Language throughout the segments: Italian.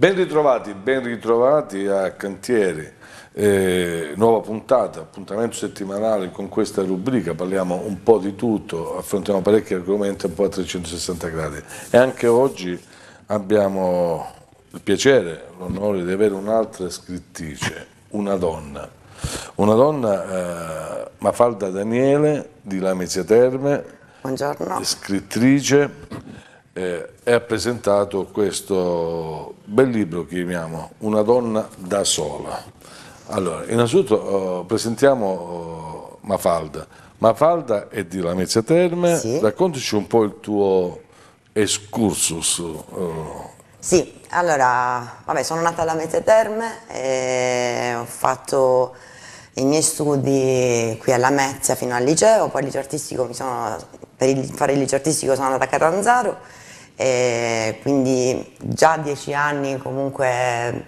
Ben ritrovati, ben ritrovati a Cantieri, eh, nuova puntata, appuntamento settimanale con questa rubrica, parliamo un po' di tutto, affrontiamo parecchi argomenti un po' a 360 gradi e anche oggi abbiamo il piacere, l'onore di avere un'altra scrittrice, una donna, una donna eh, Mafalda Daniele di Lamezia Terme, Buongiorno. scrittrice eh, è presentato questo bel libro che chiamiamo Una donna da sola. Allora, innanzitutto eh, presentiamo eh, Mafalda. Mafalda è di Lamezia Terme, sì. raccontaci un po' il tuo excursus. Eh. Sì, allora, vabbè, sono nata alla Lamezia Terme e ho fatto i miei studi qui alla Mezia fino al liceo, poi liceo artistico sono, per il, fare il liceo artistico sono andata a Catanzaro e quindi già a dieci anni comunque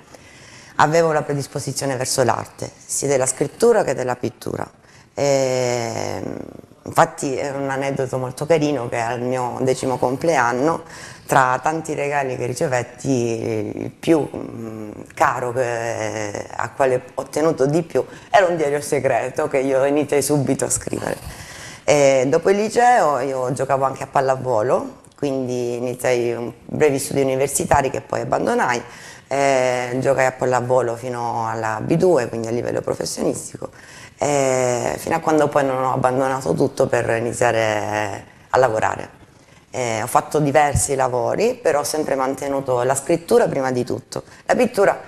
avevo la predisposizione verso l'arte, sia della scrittura che della pittura. E infatti è un aneddoto molto carino che al mio decimo compleanno, tra tanti regali che ricevetti, il più mm, caro che, a quale ho ottenuto di più era un diario segreto che io iniziai subito a scrivere. E dopo il liceo io giocavo anche a pallavolo quindi iniziai un brevi studi universitari che poi abbandonai, eh, giocai a pallavolo fino alla B2, quindi a livello professionistico, eh, fino a quando poi non ho abbandonato tutto per iniziare a lavorare. Eh, ho fatto diversi lavori, però ho sempre mantenuto la scrittura prima di tutto. La pittura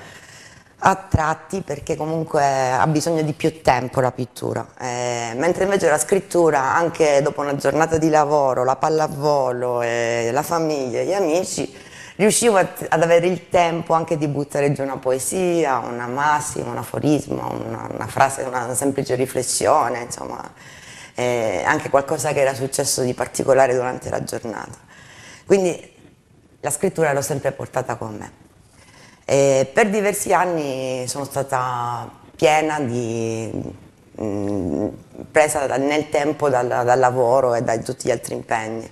a tratti perché comunque ha bisogno di più tempo la pittura, eh, mentre invece la scrittura anche dopo una giornata di lavoro, la pallavolo, eh, la famiglia, gli amici, riuscivo ad avere il tempo anche di buttare giù una poesia, una massima, un aforismo, una, una frase, una semplice riflessione, insomma, eh, anche qualcosa che era successo di particolare durante la giornata. Quindi la scrittura l'ho sempre portata con me. E per diversi anni sono stata piena di mm, presa nel tempo dal, dal lavoro e da tutti gli altri impegni.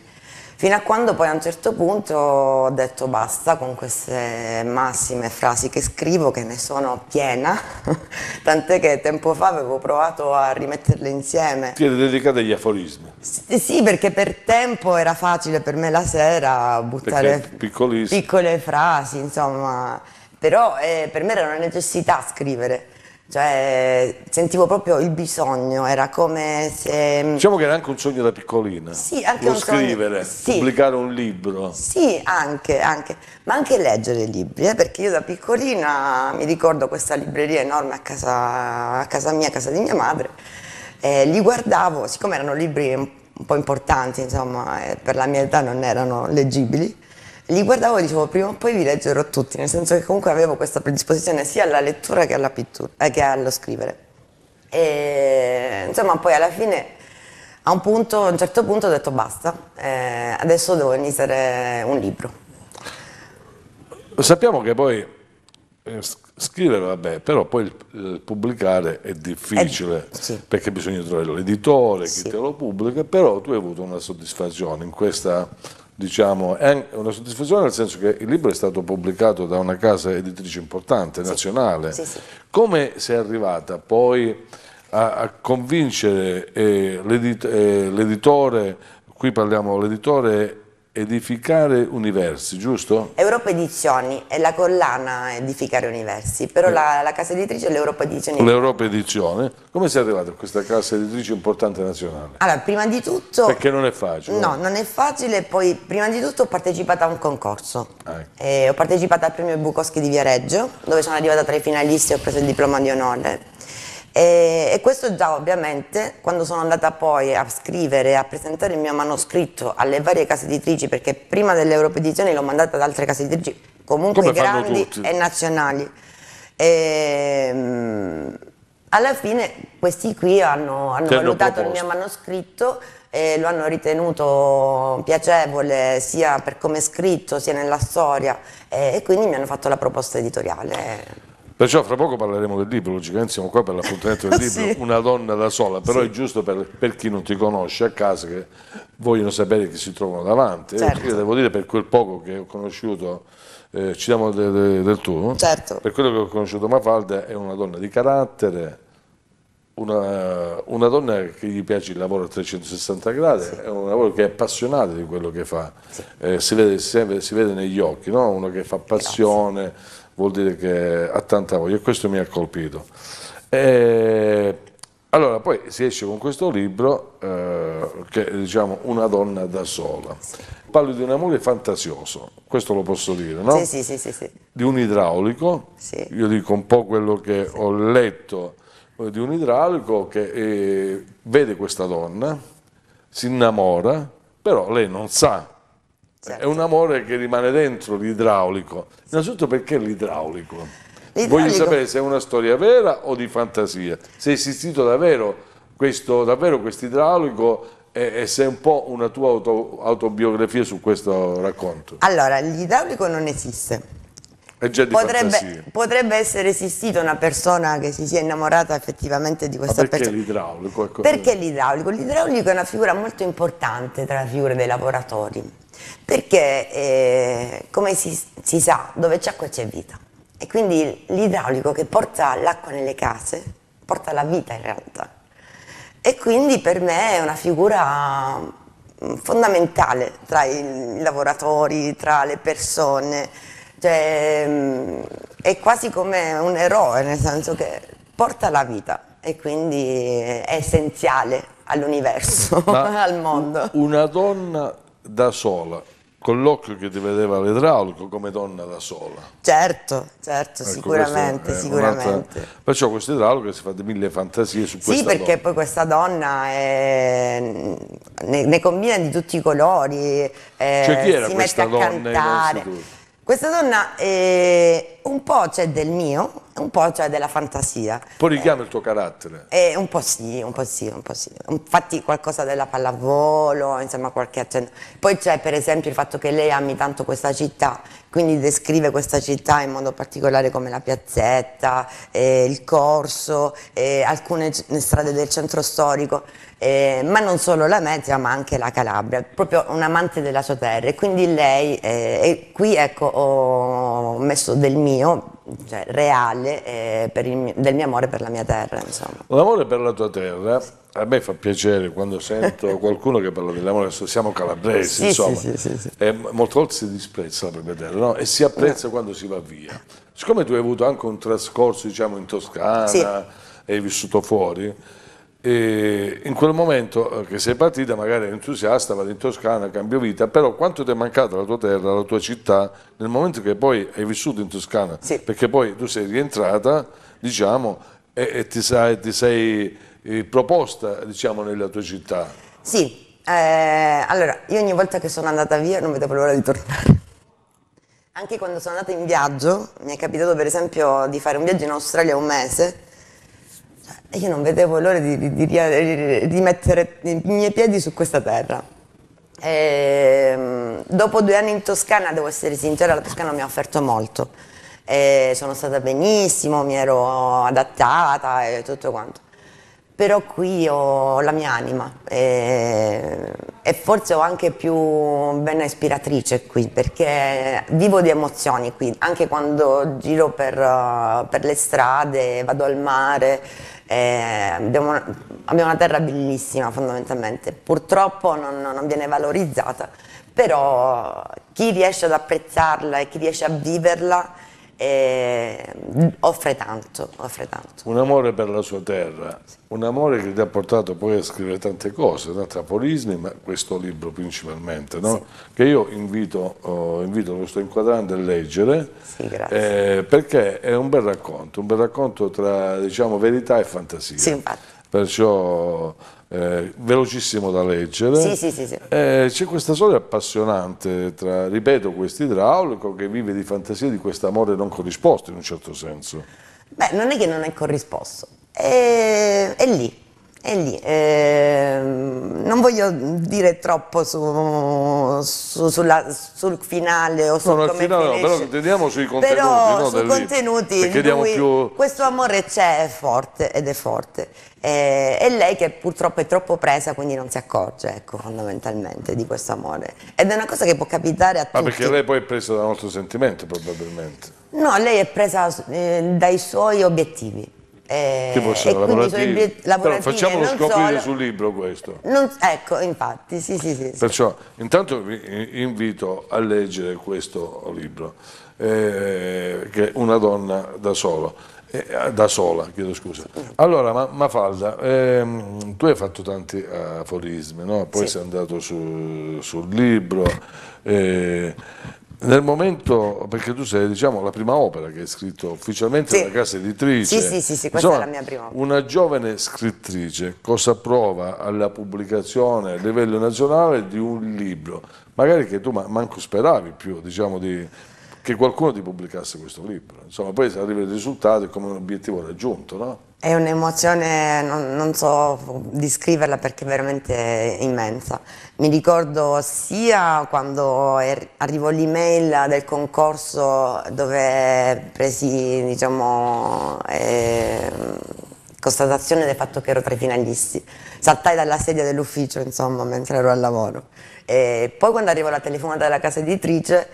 Fino a quando poi a un certo punto ho detto basta con queste massime frasi che scrivo, che ne sono piena, tant'è che tempo fa avevo provato a rimetterle insieme. Ti eri dedicata agli aforismi? S eh, sì, perché per tempo era facile per me la sera buttare piccole frasi, insomma però eh, per me era una necessità scrivere. Cioè, sentivo proprio il bisogno, era come se... Mm, diciamo che era anche un sogno da piccolina. Sì, anche Lo un scrivere, sogno... sì. pubblicare un libro. Sì, anche, anche. ma anche leggere libri, eh? perché io da piccolina mi ricordo questa libreria enorme a casa, a casa mia, a casa di mia madre, eh, li guardavo, siccome erano libri un po' importanti, insomma, eh, per la mia età non erano leggibili, li guardavo e dicevo prima o poi vi leggerò tutti, nel senso che comunque avevo questa predisposizione sia alla lettura che alla pittura, eh, che allo scrivere. E insomma poi alla fine a un, punto, a un certo punto ho detto basta, eh, adesso devo iniziare un libro. Sappiamo che poi eh, scrivere vabbè, però poi eh, pubblicare è difficile eh, sì. perché bisogna trovare l'editore, chi sì. te lo pubblica, però tu hai avuto una soddisfazione in questa diciamo, è una soddisfazione nel senso che il libro è stato pubblicato da una casa editrice importante, nazionale. Sì, sì, Come sei arrivata poi a, a convincere eh, eh l'editore, qui parliamo dell'editore Edificare Universi, giusto? Europa Edizioni è la collana Edificare Universi, però eh. la, la, casa editrice è l'Europa Edizioni. L'Europa Edizione. Come sei arrivato a questa casa editrice importante nazionale? Allora, prima di tutto... Perché non è facile. No, non è facile, poi prima di tutto ho partecipato a un concorso. Ah, ecco. eh, ho partecipato al premio Bukowski di Viareggio, dove sono arrivata tra i finalisti e ho preso il diploma di onore. E, e, questo già ovviamente quando sono andata poi a scrivere, e a presentare il mio manoscritto alle varie case editrici, perché prima delle europedizioni l'ho mandata ad altre case editrici, comunque Come grandi e nazionali. E, ehm, alla fine questi qui hanno, hanno valutato hanno il mio manoscritto e lo hanno ritenuto piacevole sia per come è scritto sia nella storia e, e quindi mi hanno fatto la proposta editoriale. Perciò fra poco parleremo del libro, logicamente siamo qua per l'appuntamento del libro, sì. Una donna da sola, però sì. è giusto per, per, chi non ti conosce a casa che vogliono sapere chi si trovano davanti. Ecco, certo. Io devo dire per quel poco che ho conosciuto, eh, ci diamo de, de, del tuo, certo. per quello che ho conosciuto Mafalda è una donna di carattere, una, una, donna che gli piace il lavoro a 360 gradi, sì. è un lavoro che è appassionata di quello che fa, sì. eh, si, vede, si, vede, negli occhi, no? uno che fa passione. Grazie vuol dire che ha tanta voglia e questo mi ha colpito. E allora poi si esce con questo libro eh, che è diciamo, Una donna da sola. Parlo di un amore fantasioso, questo lo posso dire, no? Sì, sì, sì, sì. Di un idraulico, sì. io dico un po' quello che sì. ho letto eh, di un idraulico che eh, vede questa donna, si innamora, però lei non sa Certo. È un amore che rimane dentro l'idraulico. Innanzitutto perché l'idraulico? Voglio sapere se è una storia vera o di fantasia, se è esistito davvero questo davvero idraulico e, e, se è un po' una tua auto, autobiografia su questo racconto. Allora, l'idraulico non esiste. È già Potrebbe, potrebbe, essere esistita una persona che si sia innamorata effettivamente di questa perché persona. L'idraulico? Ecco. Perché l'idraulico? L'idraulico è una figura molto importante tra le figure dei lavoratori perché eh, come si, si, sa dove c'è acqua c'è vita e quindi l'idraulico che porta l'acqua nelle case porta la vita in realtà e quindi per me è una figura mm, fondamentale tra i lavoratori, tra le persone, cioè, mm, è quasi come un eroe nel senso che porta la vita e quindi è essenziale all'universo, al mondo. Una donna da sola, con l'occhio che ti vedeva l'idraulico come donna da sola. Certo, certo, ecco, sicuramente, sicuramente. Perciò questo idraulico si fa di mille fantasie su questo. Sì, perché donna. poi questa donna è, ne, ne, combina di tutti i colori, è, eh, cioè, chi era si mette a donna cantare. Questa donna è, un po' c'è del mio, un po' cioè della fantasia. Un po' richiama eh, il tuo carattere. Eh, un po' sì, un po' sì, un po' sì. Infatti qualcosa della pallavolo, insomma qualche accento. Poi c'è per esempio il fatto che lei ami tanto questa città quindi descrive questa città in modo particolare come la piazzetta, eh, il corso, eh, alcune strade del centro storico, eh, ma non solo la Mezia ma anche la Calabria, proprio un amante della sua terra e quindi lei, eh, e qui ecco ho messo del mio, cioè reale, eh, mio, del mio amore per la mia terra. Insomma. Un per la tua terra a me fa piacere quando sento qualcuno che parla dell'amore, siamo calabresi, sì, insomma. Sì, sì, eh, molte volte si disprezza la propria terra no? e si apprezza eh. quando si va via. Siccome tu hai avuto anche un trascorso diciamo, in Toscana e hai vissuto fuori, e in quel momento eh, che sei partita magari eri entusiasta, vado in Toscana, cambio vita, però quanto ti è mancata la tua terra, la tua città, nel momento che poi hai vissuto in Toscana, perché poi tu sei rientrata, diciamo, e, e ti, sei, ti sei eh, proposta diciamo, nella tua città. Sì, eh, allora io ogni volta che sono andata via non vedevo l'ora di tornare. Anche quando sono andata in viaggio, mi è capitato per esempio di fare un viaggio in Australia un mese, e io non vedevo l'ora di, di, di, di, mettere i miei piedi su questa terra. E, ehm, dopo due anni in Toscana, devo essere sincera, la Toscana mi ha offerto molto eh, sono stata benissimo, mi ero adattata e tutto quanto. Però qui ho la mia anima e, e forse ho anche più ben ispiratrice qui perché vivo di emozioni qui, anche quando giro per, per le strade, vado al mare, abbiamo, una, abbiamo, una, terra bellissima fondamentalmente, purtroppo non, non, viene valorizzata, però chi riesce ad apprezzarla e chi riesce a viverla Mm, offre tanto, offre tanto. Un amore per la sua terra, sì. un amore che ti ha portato poi a scrivere tante cose, tanti aforismi, ma questo libro principalmente, no? sì. che io invito, oh, invito, lo sto inquadrando a leggere, sì, eh, perché è un bel racconto, un bel racconto tra diciamo, verità e fantasia. Perciò eh, velocissimo da leggere. Sì, sì, sì, sì. Eh, c'è questa storia appassionante tra, ripeto, questo idraulico che vive di fantasia di questo amore non corrisposto in un certo senso. Beh, non è che non è corrisposto, è, è lì, e lì. Eh, non voglio dire troppo su, su, sulla, sul finale o su no, come finale, finisce. però teniamo sui contenuti. Però no, sui contenuti lui, più... questo amore c'è, è forte ed è forte. e eh, lei che purtroppo è troppo presa, quindi non si accorge, ecco, fondamentalmente, di questo amore. Ed è una cosa che può capitare a Ma tutti. Ma perché lei poi è presa da un altro sentimento, probabilmente. No, lei è presa eh, dai suoi obiettivi eh, che fossero lavorativi. Però facciamolo scoprire solo... sul libro questo. Non, ecco, infatti, sì, sì, sì. Perciò, intanto vi invito a leggere questo libro, eh, che è Una donna da solo. Eh, da sola, chiedo scusa. Allora, ma, Mafalda, ehm, tu hai fatto tanti aforismi, no? poi sì. sei andato su, sul libro, eh, nel momento, perché tu sei diciamo, la prima opera che hai scritto ufficialmente sì. da casa editrice. Sì, sì, sì, sì questa Insomma, è la mia prima opera. Una giovane scrittrice cosa prova alla pubblicazione a livello nazionale di un libro? Magari che tu manco speravi più, diciamo, di che qualcuno ti pubblicasse questo libro. Insomma, poi arriva il risultato è come un obiettivo raggiunto, no? È un'emozione, non, non, so descriverla perché è veramente immensa. Mi ricordo sia quando er arrivò l'email del concorso dove presi, diciamo, eh, constatazione del fatto che ero tra i finalisti. Saltai dalla sedia dell'ufficio, insomma, mentre ero al lavoro. E poi quando arrivò la telefonata della casa editrice,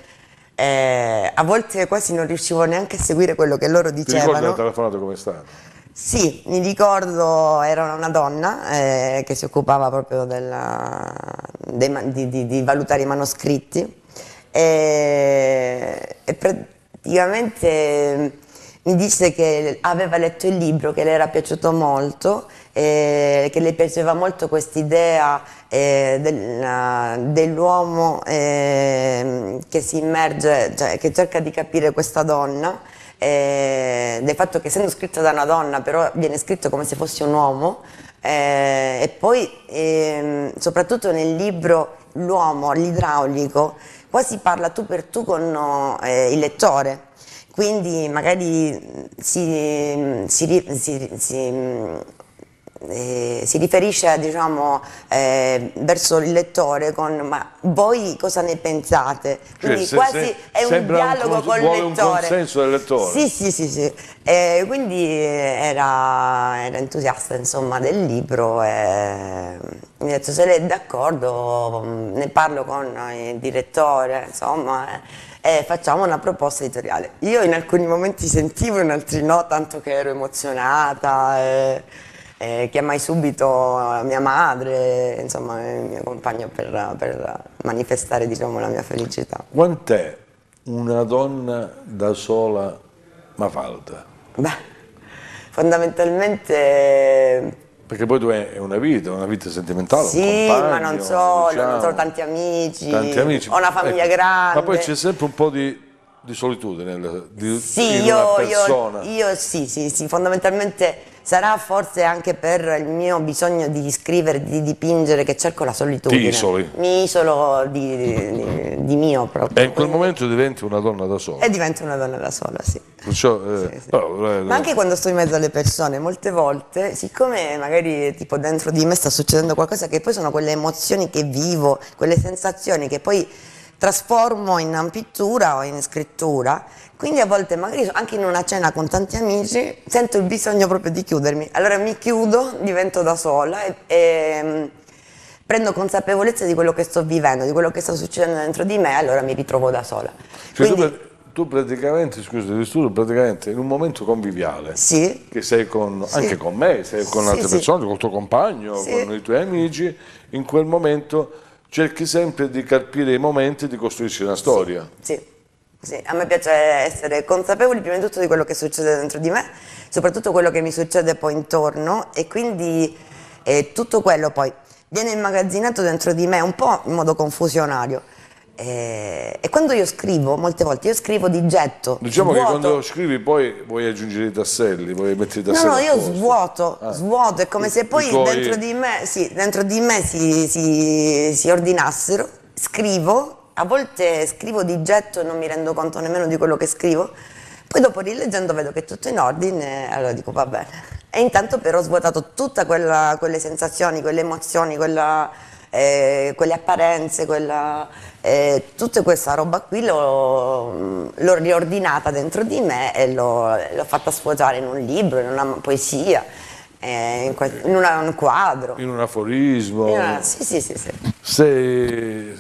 eh, a volte quasi non riuscivo neanche a seguire quello che loro dicevano. Ti ricordi la telefonata come è stata? Sì, mi ricordo, era una donna eh, che si occupava proprio della, dei, di, di, di, valutare i manoscritti e, eh, e praticamente mi disse che aveva letto il libro, che le era piaciuto molto, eh, che le piaceva molto quest'idea eh, del, eh, dell'uomo eh, che si immerge, cioè, che cerca di capire questa donna, eh, del fatto che essendo scritta da una donna però viene scritto come se fosse un uomo, eh, e poi ehm, soprattutto nel libro l'uomo, l'idraulico, qua si parla tu per tu con il lettore quindi magari si, si, si, eh, si riferisce diciamo, eh, verso il lettore con ma voi cosa ne pensate? Quindi cioè, se, quasi se, è un dialogo un, il lettore. un del lettore. Sì, sì, sì. sì. Eh, quindi era, era entusiasta insomma, del libro e mi ha detto se lei è d'accordo ne parlo con il direttore, insomma eh e eh, facciamo una proposta editoriale. Io in alcuni momenti sentivo, in altri no, tanto che ero emozionata. E... Eh, eh chiamai subito mia madre, insomma il mio compagno per, per manifestare diciamo, la mia felicità. Quant'è una donna da sola ma falta? Beh, fondamentalmente perché poi tu è una vita, una vita sentimentale. Sì, ma non solo, diciamo, non solo tanti amici, tanti amici. Ho una famiglia ecco. grande. Ma poi c'è sempre un po' di, di solitudine di, sì, in io, una persona. Io, io sì, sì, sì, fondamentalmente sarà forse anche per il mio bisogno di scrivere, di dipingere, che cerco la solitudine. Ti isoli. Mi isolo di, di, di mio proprio. E in quel momento diventi una donna da sola. E divento una donna da sola, sì. Perciò, eh, sì, sì. No, Ma anche quando sto in mezzo alle persone, molte volte, siccome magari tipo dentro di me sta succedendo qualcosa che poi sono quelle emozioni che vivo, quelle sensazioni che poi trasformo in pittura o in scrittura, quindi a volte magari anche in una cena con tanti amici sento il bisogno proprio di chiudermi, allora mi chiudo, divento da sola e, e mm, prendo consapevolezza di quello che sto vivendo, di quello che sta succedendo dentro di me, allora mi ritrovo da sola. Cioè quindi, tu, tu, praticamente, scusa, ti studio praticamente in un momento conviviale, sì, che sei con, sì. anche con me, sei con sì, altre persone, con il tuo compagno, con i tuoi amici, in quel momento cerchi sempre di carpire i momenti e di costruirci una storia. Sì, sì. sì, a me piace essere consapevoli prima di tutto di quello che succede dentro di me, soprattutto quello che mi succede poi intorno e quindi eh, tutto quello poi viene immagazzinato dentro di me un po' in modo confusionario eh, e quando io scrivo, molte volte io scrivo di getto. Diciamo svuoto. che quando scrivi poi vuoi aggiungere i tasselli, vuoi mettere i tasselli. No, no, io posto. svuoto, ah. svuoto, è come se poi tuoi... dentro di me, sì, dentro di me si, si, si, ordinassero. Scrivo, a volte scrivo di getto e non mi rendo conto nemmeno di quello che scrivo. Poi dopo rileggendo vedo che è tutto in ordine, allora dico va bene. E intanto però ho svuotato tutte quelle sensazioni, quelle emozioni, quella eh, quelle apparenze, quella, eh, tutta questa roba qui mm, l'ho, riordinata dentro di me e l'ho, fatta sfociare in un libro, in una poesia, eh, in, quel, in una, un quadro. In un aforismo. In ah, una, sì, sì, sì. sì. Se,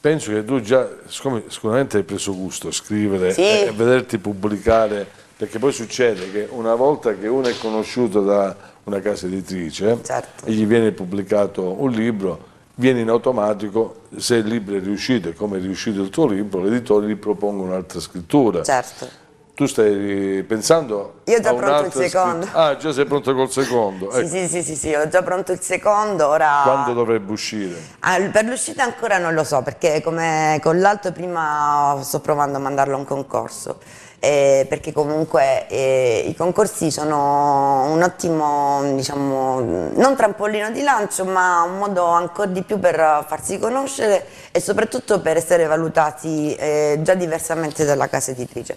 penso che tu già, siccome, sicuramente hai preso gusto a scrivere sì. e, e vederti pubblicare perché poi succede che una volta che uno è conosciuto da una casa editrice certo. e gli viene pubblicato un libro viene in automatico, se il libro è riuscito e come è riuscito il tuo libro, l'editore gli propone un'altra scrittura. Certo. Tu stai pensando Io ho già pronto il secondo. Scritta. Ah, già sei pronto col secondo. sì, ecco. sì, sì, sì, sì, ho già pronto il secondo, ora... Quando dovrebbe uscire? Ah, per l'uscita ancora non lo so, perché come con l'altro prima sto provando a mandarlo a un concorso eh, perché comunque eh, i concorsi sono un ottimo, diciamo, non trampolino di lancio, ma un modo ancora di più per farsi conoscere e soprattutto per essere valutati eh, già diversamente dalla casa editrice.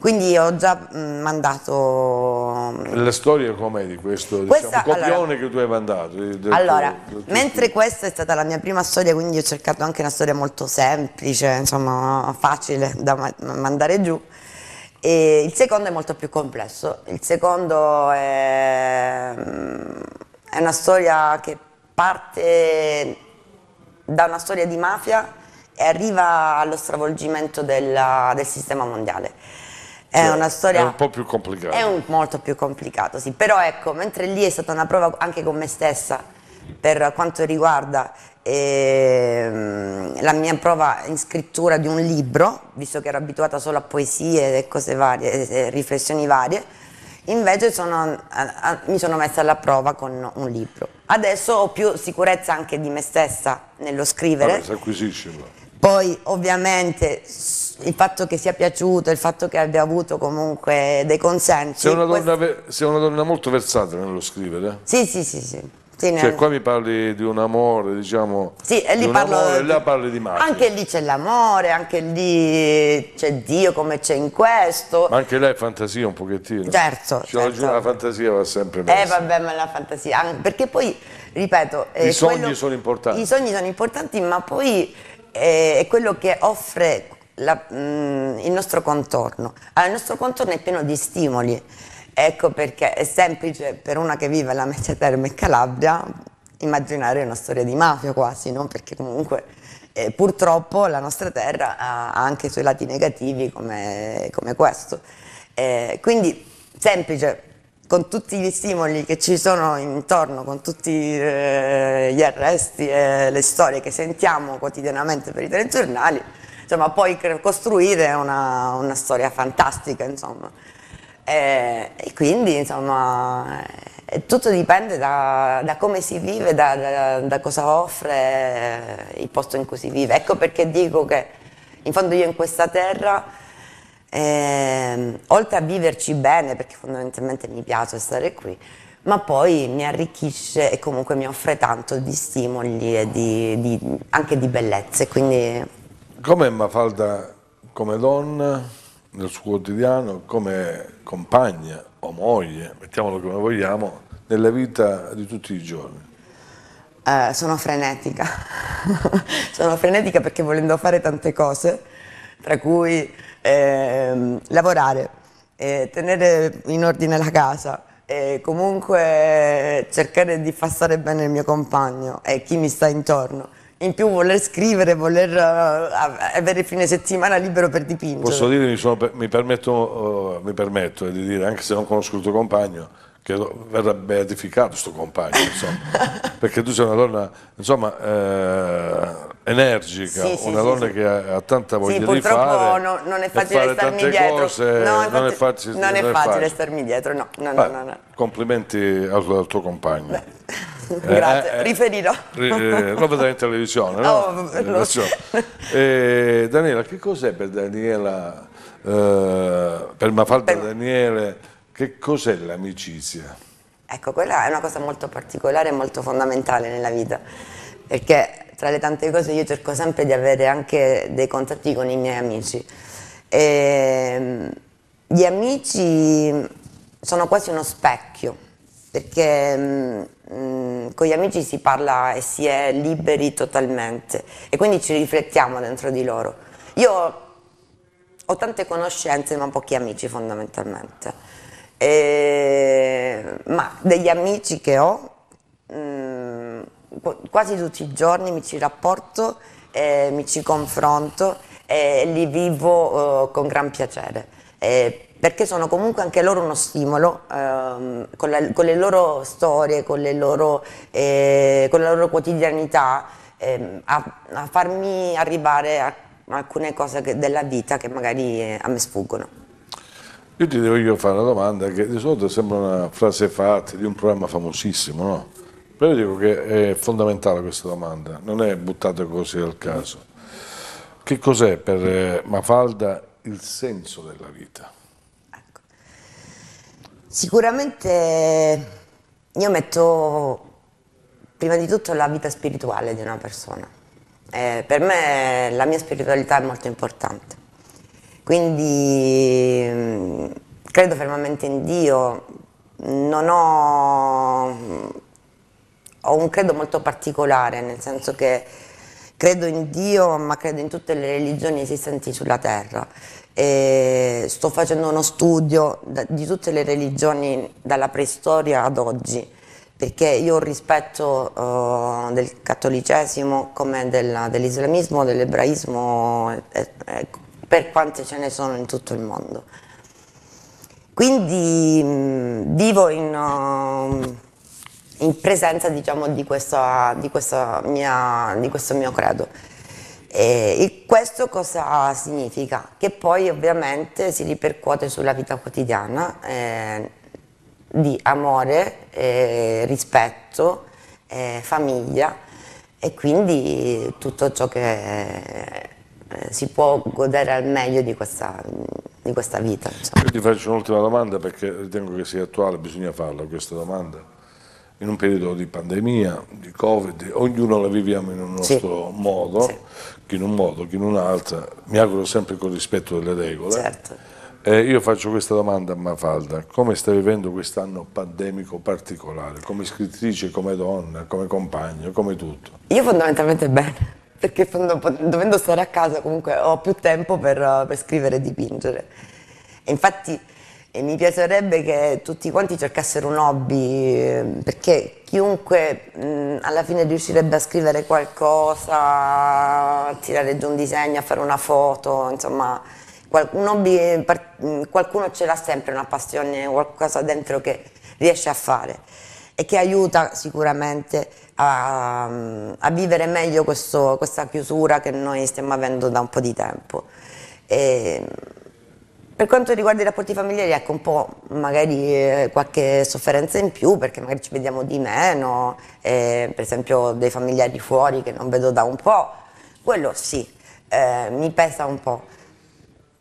Quindi ho già mm, mandato... Mm, la storia com'è di questo diciamo, questa, diciamo, copione allora, che tu hai mandato? Eh, allora, tuo, tuo, mentre questa è stata la mia prima storia, quindi ho cercato anche una storia molto semplice, insomma facile da mandare giù, e il secondo è molto più complesso, il secondo è, mm, è una storia che parte da una storia di mafia e arriva allo stravolgimento della, del sistema mondiale. È cioè, una storia. È un po' più complicata. È un, molto più complicato, sì. Però ecco, mentre lì è stata una prova anche con me stessa per quanto riguarda eh, la mia prova in scrittura di un libro, visto che ero abituata solo a poesie e cose varie, riflessioni varie, invece sono, mi sono messa alla prova con un libro. Adesso ho più sicurezza anche di me stessa nello scrivere. Vabbè, acquisiscila. Poi ovviamente il fatto che sia piaciuto, il fatto che abbia avuto comunque dei consensi. Sei una donna, questo... sei una donna molto versata nello scrivere. Sì, sì, sì, sì. Sì, cioè qua mi parli di un amore, diciamo, sì, lì di parlo, amore, là parli di mafia. Anche lì c'è l'amore, anche lì c'è Dio come c'è in questo. Ma anche lei è fantasia un pochettino. Certo. Cioè, certo. la fantasia va sempre bene. Eh vabbè, ma la fantasia, anche, perché poi, ripeto... I eh, sogni quello, sono importanti. I sogni sono importanti, ma poi eh, è quello che offre la, mh, mm, il nostro contorno. Allora, ah, il nostro contorno è pieno di stimoli Ecco perché è semplice per una che vive alla Mezza Terme in Calabria immaginare una storia di mafia quasi, no? perché comunque eh, purtroppo la nostra terra ha anche i suoi lati negativi come, come questo. Eh, quindi semplice, con tutti gli stimoli che ci sono intorno, con tutti eh, gli arresti e le storie che sentiamo quotidianamente per i telegiornali, insomma, puoi costruire una, una storia fantastica, insomma. Eh, e quindi insomma eh, tutto dipende da, da come si vive, da, da, da, cosa offre eh, il posto in cui si vive. Ecco perché dico che in fondo io in questa terra, eh, oltre a viverci bene, perché fondamentalmente mi piace stare qui, ma poi mi arricchisce e comunque mi offre tanto di stimoli e di, di, anche di bellezze. Quindi... Come Mafalda come donna nel suo quotidiano, come compagna o moglie, mettiamolo come vogliamo, nella vita di tutti i giorni? Uh, sono frenetica, sono frenetica perché volendo fare tante cose, tra cui eh, lavorare, eh, tenere in ordine la casa, e comunque cercare di far stare bene il mio compagno e chi mi sta intorno in più voler scrivere, voler uh, avere il fine settimana libero per dipingere. Posso dire, insomma, mi, permetto, uh, mi permetto eh, di dire, anche se non conosco il tuo compagno, che verrà beatificato questo compagno, perché tu sei una donna, insomma, eh, energica, sì, sì, una sì, donna che ha, ha, tanta voglia di fare. Sì, purtroppo non, è facile starmi dietro. Cose, no, infatti, non è facile, non è facile, facile. starmi dietro, no, no, Beh, no, no, no, Complimenti al, al tuo compagno. Beh. Eh, Grazie, eh, eh, riferirò. Eh, lo vedrai televisione, no? Oh, no? Lo... Eh, Daniela, che cos'è per Daniela, eh, per Mafalda per... Daniele, che cos'è l'amicizia? Ecco, quella è una cosa molto particolare e molto fondamentale nella vita, perché tra le tante cose io cerco sempre di avere anche dei contatti con i miei amici. E, ehm, gli amici sono quasi uno specchio perché mm, mm, con gli amici si parla e si è liberi totalmente e quindi ci riflettiamo dentro di loro. Io ho tante conoscenze ma pochi amici fondamentalmente, e, ma degli amici che ho mh, mm, quasi tutti i giorni mi ci rapporto, mi ci confronto e li vivo uh, con gran piacere. E, perché sono comunque anche loro uno stimolo ehm, con, la, con, le loro storie, con, le loro, eh, con la loro quotidianità ehm, a, a, farmi arrivare a alcune cose che, della vita che magari eh, a me sfuggono. Io ti voglio fare una domanda che di solito sembra una frase fatta di un programma famosissimo, no? Però io dico che è fondamentale questa domanda, non è buttata così al caso. Che cos'è per eh, Mafalda il senso della vita? Sicuramente eh, io metto prima di tutto la vita spirituale di una persona. Eh, per me la mia spiritualità è molto importante. Quindi mm, credo fermamente in Dio, non ho ho un credo molto particolare, nel senso che credo in Dio, ma credo in tutte le religioni esistenti sulla terra. E sto facendo uno studio di tutte le religioni dalla preistoria ad oggi, perché io rispetto uh, del cattolicesimo come della, dell'islamismo, dell'ebraismo, eh, eh, per quante ce ne sono in tutto il mondo. Quindi mh, vivo in, uh, in presenza diciamo, di, questa, di, questa mia, di questo mio credo. E questo cosa significa? Che poi ovviamente si ripercuote sulla vita quotidiana eh, di amore, eh, rispetto, eh, famiglia e quindi tutto ciò che eh, si può godere al meglio di questa, di questa vita. Insomma. Io ti faccio un'ultima domanda perché ritengo che sia attuale, bisogna farla questa domanda in un periodo di pandemia, di Covid, ognuno la viviamo in un nostro sì. modo, sì che in un modo, che in un'altra, mi auguro sempre con rispetto delle regole. Certo. Eh, io faccio questa domanda a Mafalda, come sta vivendo quest'anno pandemico particolare, come scrittrice, come donna, come compagno, come tutto? Io fondamentalmente bene, perché dovendo stare a casa comunque ho più tempo per, per scrivere e dipingere. E infatti e mi piacerebbe che tutti quanti cercassero un hobby, perché chiunque mh, alla fine riuscirebbe a scrivere qualcosa, a tirare giù un disegno, a fare una foto, insomma, un hobby, qualcuno ce l'ha sempre una passione, qualcosa dentro che riesce a fare e che aiuta sicuramente a, a vivere meglio questo, questa chiusura che noi stiamo avendo da un po' di tempo. E, per quanto riguarda i rapporti familiari, ecco un po' magari eh, qualche sofferenza in più perché magari ci vediamo di meno, eh, per esempio dei familiari fuori che non vedo da un po', quello sì, eh, mi pesa un po'.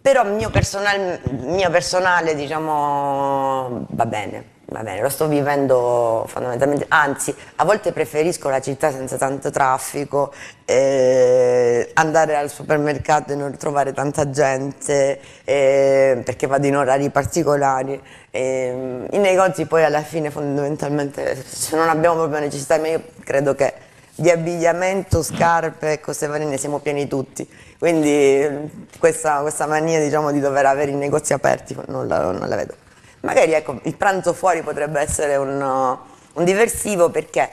Però mio, personal, mio personale, diciamo, va bene va bene, lo sto vivendo fondamentalmente, anzi a volte preferisco la città senza tanto traffico, eh, andare al supermercato e non trovare tanta gente eh, perché vado in orari particolari. Eh, I negozi poi alla fine fondamentalmente se non abbiamo proprio necessità, io credo che di abbigliamento, scarpe e cose varie ne siamo pieni tutti. Quindi questa, questa mania diciamo, di dover avere i negozi aperti non la, non la vedo. Magari ecco, il pranzo fuori potrebbe essere un, uh, un diversivo perché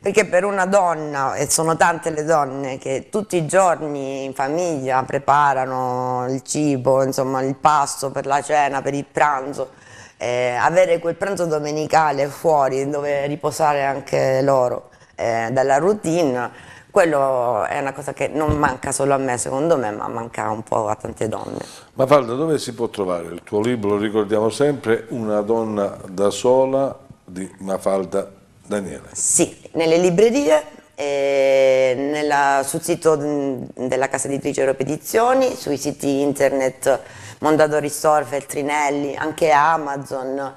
perché per una donna, e sono tante le donne che tutti i giorni in famiglia preparano il cibo, insomma il pasto per la cena, per il pranzo, eh, avere quel pranzo domenicale fuori dove riposare anche loro eh, dalla routine quello è una cosa che non manca solo a me, secondo me, ma manca un po' a tante donne. Ma Falda dove si può trovare? Il tuo libro, ricordiamo sempre, Una donna da sola di Mafalda Daniele. Sì, nelle librerie, nella, sul sito della casa editrice Europe Edizioni, sui siti internet Mondadori Store, Feltrinelli, anche Amazon,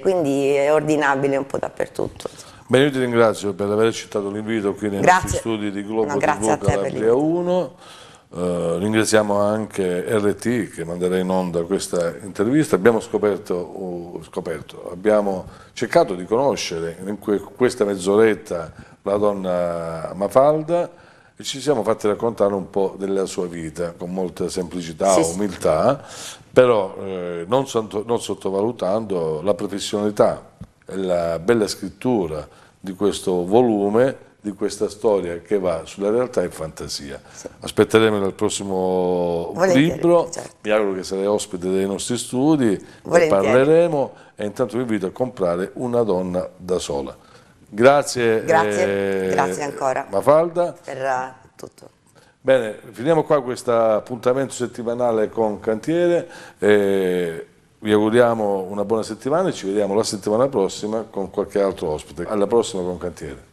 quindi è ordinabile un po' dappertutto. Bene, io ti ringrazio per aver accettato l'invito qui nei grazie. nostri studi di Globo no, di Boca Calabria 1. Uh, ringraziamo anche RT che manderà in onda questa intervista. Abbiamo scoperto, uh, scoperto abbiamo cercato di conoscere in que questa mezz'oretta la donna Mafalda e ci siamo fatti raccontare un po' della sua vita con molta semplicità, sì, umiltà, sì. però eh, non, non sottovalutando la professionalità la bella scrittura di questo volume, di questa storia che va sulla realtà e fantasia. Sì. Aspetteremo dal prossimo Volentieri, libro, certo. mi auguro che sarai ospite dei nostri studi, ne parleremo e intanto vi invito a comprare Una donna da sola. Grazie, grazie, eh, grazie ancora Mafalda per eh, tutto. Bene, finiamo qua questo appuntamento settimanale con Cantiere. Eh, vi auguriamo una buona settimana e ci vediamo la settimana prossima con qualche altro ospite. Alla prossima con Cantiere.